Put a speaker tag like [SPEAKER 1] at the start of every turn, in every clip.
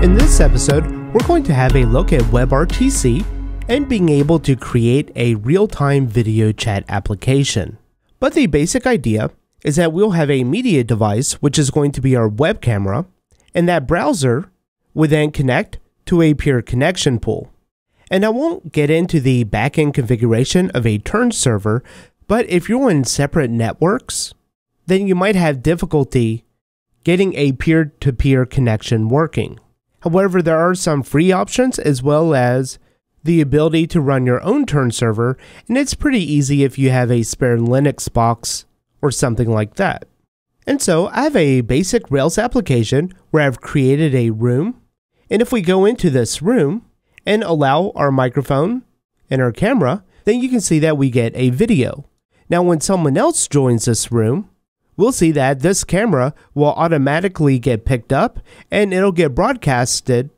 [SPEAKER 1] In this episode, we're going to have a look at WebRTC and being able to create a real-time video chat application. But the basic idea is that we'll have a media device, which is going to be our web camera, and that browser would then connect to a peer connection pool. And I won't get into the backend configuration of a turn server, but if you're on separate networks, then you might have difficulty getting a peer to peer connection working. However, there are some free options as well as the ability to run your own turn server, and it's pretty easy if you have a spare Linux box or something like that. And so I have a basic Rails application where I've created a room. And if we go into this room and allow our microphone and our camera, then you can see that we get a video. Now, when someone else joins this room, we'll see that this camera will automatically get picked up and it'll get broadcasted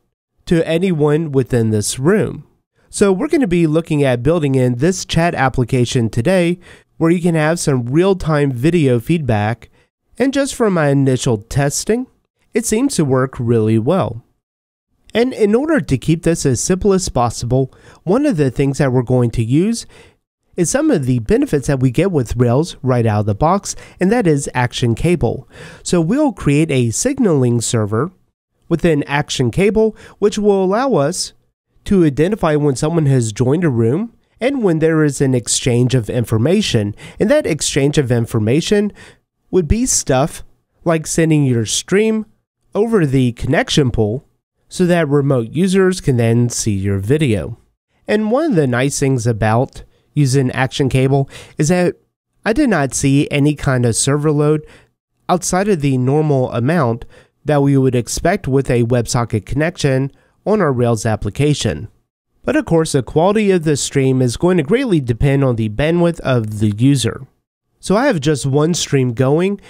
[SPEAKER 1] to anyone within this room. So we're going to be looking at building in this chat application today where you can have some real-time video feedback and just from my initial testing, it seems to work really well. And in order to keep this as simple as possible, one of the things that we're going to use is some of the benefits that we get with Rails right out of the box, and that is Action Cable. So we'll create a signaling server within Action Cable, which will allow us to identify when someone has joined a room and when there is an exchange of information. And that exchange of information would be stuff like sending your stream over the connection pool so that remote users can then see your video. And one of the nice things about using Action Cable is that I did not see any kind of server load outside of the normal amount that we would expect with a WebSocket connection on our Rails application. But of course, the quality of the stream is going to greatly depend on the bandwidth of the user. So I have just one stream going,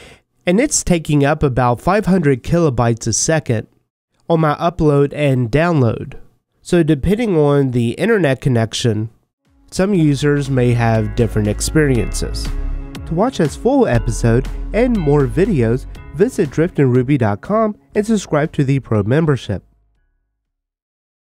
[SPEAKER 1] and it's taking up about 500 kilobytes a second on my upload and download. So depending on the internet connection, some users may have different experiences. To watch this full episode and more videos, visit driftandruby.com and subscribe to the pro membership.